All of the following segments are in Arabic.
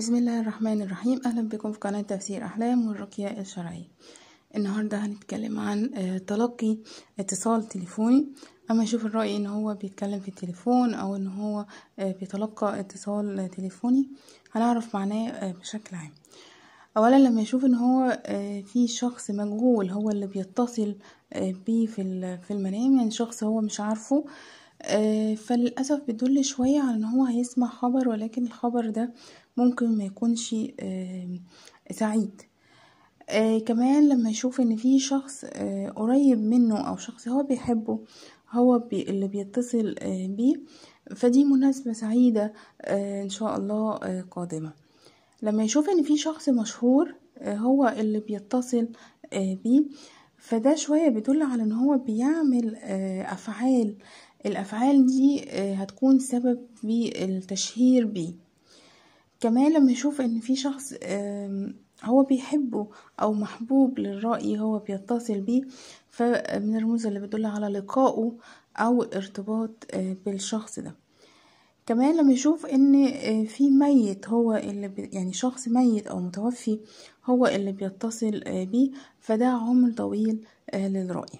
بسم الله الرحمن الرحيم أهلا بكم في قناة تفسير أحلام والرقية الشرعية النهاردة هنتكلم عن آه، تلقي اتصال تليفوني أما أشوف الرأي إن هو بيتكلم في التليفون أو إن هو آه، بيتلقى اتصال تليفوني هنعرف معناه آه، بشكل عام أولا لما يشوف إن هو في شخص مجهول هو اللي بيتصل بيه في المنام يعني شخص هو مش عارفه فللأسف بيدل شوية على إن هو هيسمع خبر ولكن الخبر ده ممكن ما يكونش سعيد آه، كمان لما يشوف ان في شخص آه، قريب منه او شخص هو بيحبه هو بي اللي بيتصل آه، بيه فدي مناسبة سعيدة ان شاء الله قادمة لما يشوف ان في شخص مشهور هو اللي بيتصل بيه فده شوية بيدل على ان هو بيعمل افعال الافعال دي هتكون سبب في التشهير بيه كمان لما يشوف ان في شخص هو بيحبه او محبوب للرأي هو بيتصل بيه فمن الرموز اللي بتدل على لقائه او ارتباط آه، بالشخص ده كمان لما يشوف ان آه، في ميت هو اللي بي يعني شخص ميت او متوفي هو اللي بيتصل آه، بيه فده عمر طويل للرأي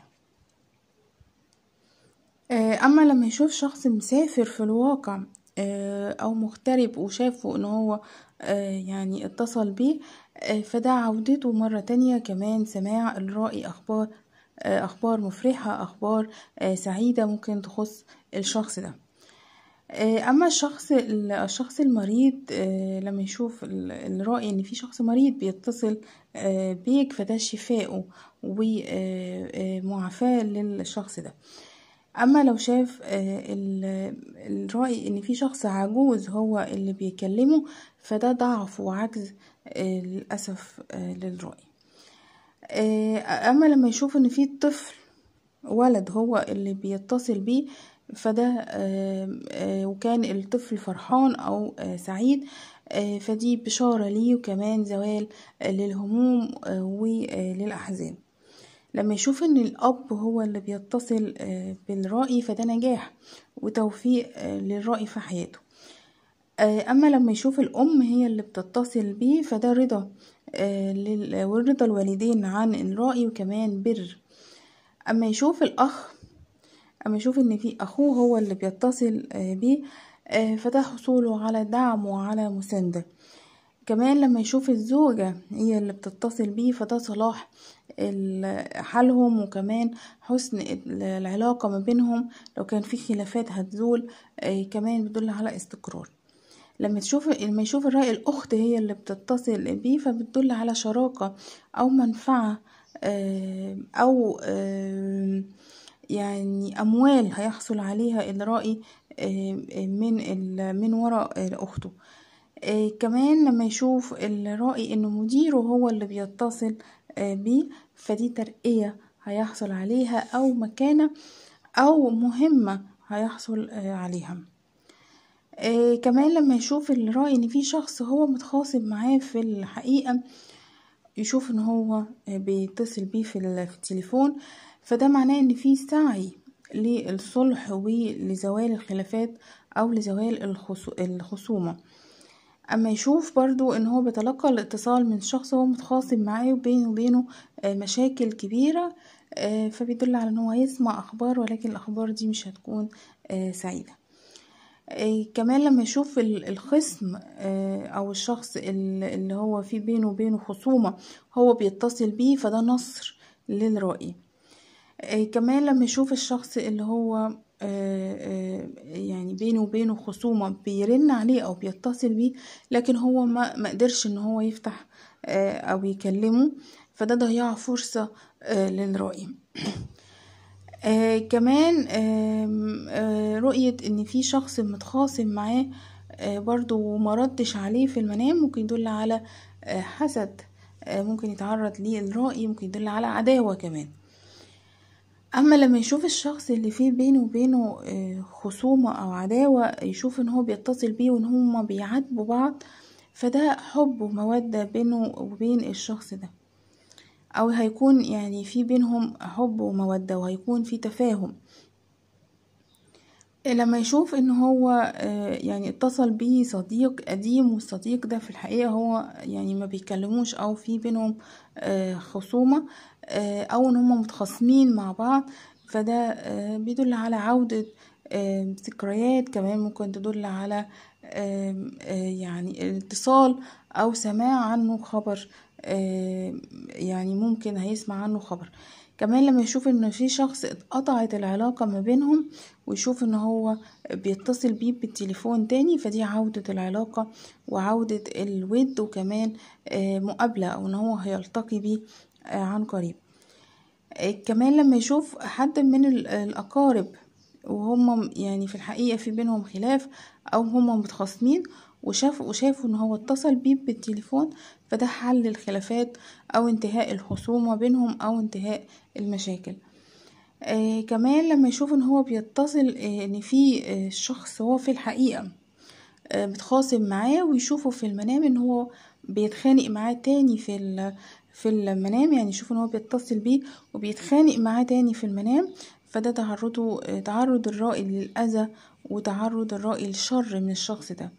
اما لما يشوف شخص مسافر في الواقع آه، او مغترب وشافه ان هو آه، يعني اتصل بيه آه، فده عودته مرة تانية كمان سماع الرأي اخبار اخبار مفرحة اخبار سعيدة ممكن تخص الشخص ده اما الشخص الشخص المريض لما يشوف الرأي ان في شخص مريض بيتصل بيك فده شفاءه ومعافاه للشخص ده اما لو شاف آه، الرأي ان في شخص عجوز هو اللي بيكلمه فده ضعف وعجز آه، للأسف آه، للرأي اما لما يشوف ان في طفل ولد هو اللي بيتصل بيه فده وكان الطفل فرحان او سعيد فدي بشارة ليه وكمان زوال للهموم وللأحزان لما يشوف ان الاب هو اللي بيتصل آه، بالرأي فده نجاح وتوفيق آه، للرأي في حياته آه، اما لما يشوف الام هي اللي بتتصل بيه فده رضا ورضا الوالدين عن الرأي وكمان بر اما يشوف الاخ اما يشوف ان في اخوه هو اللي بيتصل بيه فده حصوله على دعم وعلى مسانده كمان لما يشوف الزوجة هي اللي بتتصل بيه فده صلاح حالهم وكمان حسن العلاقة ما بينهم لو كان في خلافات هتزول آه، كمان بتدل على استقرار لما تشوف لما يشوف الرأي الأخت هي اللي بتتصل بيه فبتدل على شراكة أو منفعة آه، أو آه، يعني أموال هيحصل عليها الرأي من من وراء أخته آه، كمان لما يشوف الرائي ان مديره هو اللي بيتصل آه، بيه فدي ترقية هيحصل عليها او مكانة او مهمة هيحصل آه، عليها كمان لما يشوف الرائي ان في شخص هو متخاصم معاه في الحقيقة يشوف ان هو بيتصل بيه في التليفون فده معناه ان في سعي للصلح ولزوال الخلافات او لزوال الخصومة اما يشوف برضو ان هو بيتلقى الاتصال من شخص هو متخاصم معاه وبينه وبينه آه، مشاكل كبيرة آه، فبيدل على ان هو يسمع اخبار ولكن الاخبار دي مش هتكون آه، سعيدة كمان لما يشوف الخصم او الشخص اللي هو في بينه وبينه خصومة هو بيتصل بيه فده نصر للرأي كمان لما يشوف الشخص اللي هو آه، آه، يعني بينه وبينه خصومة بيرن عليه أو بيتصل بيه لكن هو ما مقدرش إن هو يفتح آه، أو يكلمه فده ضيع فرصة للرأي كمان رؤية إن في شخص متخاصم معاه برضو ومردش عليه في المنام ممكن يدل على حسد ممكن يتعرض للرأي ممكن يدل على عداوة كمان اما لما يشوف الشخص اللي فيه بينه وبينه آه، خصومة او عداوة يشوف ان هو بيتصل بيه وان هما بيعاتبوا بعض فده حب ومودة بينه وبين الشخص ده او هيكون يعني في بينهم حب ومودة وهيكون في تفاهم لما يشوف ان هو آه، يعني اتصل بيه صديق قديم والصديق ده في الحقيقة هو يعني ما بيكلموش او في بينهم آه، خصومة آه، او ان هم متخاصمين مع بعض فده بيدل على عودة ذكريات كمان ممكن تدل على يعني اتصال او سماع عنه خبر آه، يعني ممكن هيسمع عنه خبر كمان لما يشوف ان في شخص اتقطعت العلاقة ما بينهم ويشوف ان هو بيتصل بيه بالتليفون تاني فدي عودة العلاقة وعودة الود وكمان آه، مقابلة او ان هو هيلتقي بيه آه، عن قريب كمان لما يشوف حد من الأقارب وهم يعني في الحقيقة في بينهم خلاف أو هم متخاصمين وشاف وشافوا ان هو اتصل بيه بالتليفون فده حل الخلافات او انتهاء الخصومة بينهم او انتهاء المشاكل آه كمان لما يشوف ان هو بيتصل آه ان في آه شخص هو في الحقيقة آه متخاصم معاه ويشوفه في المنام ان هو بيتخانق معاه تاني في في المنام يعني يشوف ان هو بيتصل بيه وبيتخانق معاه تاني في المنام فده تعرضه آه، تعرض الرائي للأذى وتعرض الرائي للشر من الشخص ده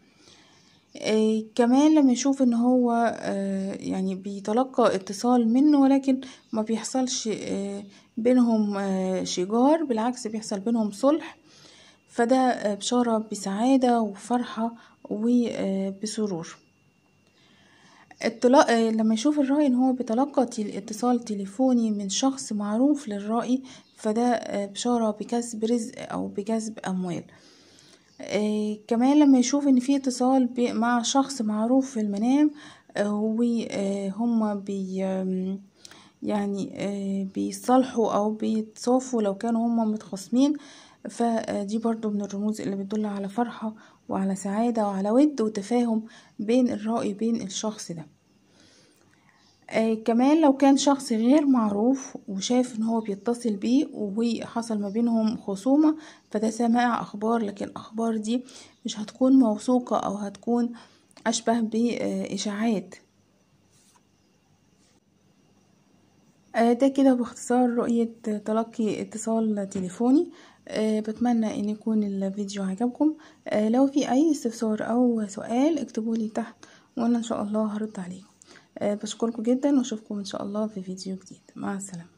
آه، كمان لمّا يشوف إن هو آه، يعني بيتلقّى اتصال منّه ولكن ما بيحصلش آه، بينهم شِجار، بالعكس بيحصل بينهم صُلح، فده بشارة بسعادة وفرحة وبسرور. لمّا يشوف الرأي إن هو بيتلقّى اتصال تليفوني من شخص معروف للرأي فده بشارة بكسب رزق أو بكسب أموال. آه، كمان لما يشوف ان في اتصال مع شخص معروف في المنام آه، هو آه، هما بي يعني بيصالحوا او بيتصافوا لو كانوا هما متخاصمين فدي برضو من الرموز اللي بتدل على فرحة وعلى سعادة وعلى ود وتفاهم بين الرأي بين الشخص ده آه كمان لو كان شخص غير معروف وشاف ان هو بيتصل بيه وحصل ما بينهم خصومة فده سماع اخبار لكن الاخبار دي مش هتكون موثوقة او هتكون اشبه باشاعات آه ده كده باختصار رؤية تلقي اتصال تليفوني أه بتمنى ان يكون الفيديو عجبكم أه لو في اي استفسار او سؤال اكتبولي تحت وانا ان شاء الله هرد عليكم آه، بشكركم جدا واشوفكم ان شاء الله في فيديو جديد مع السلامه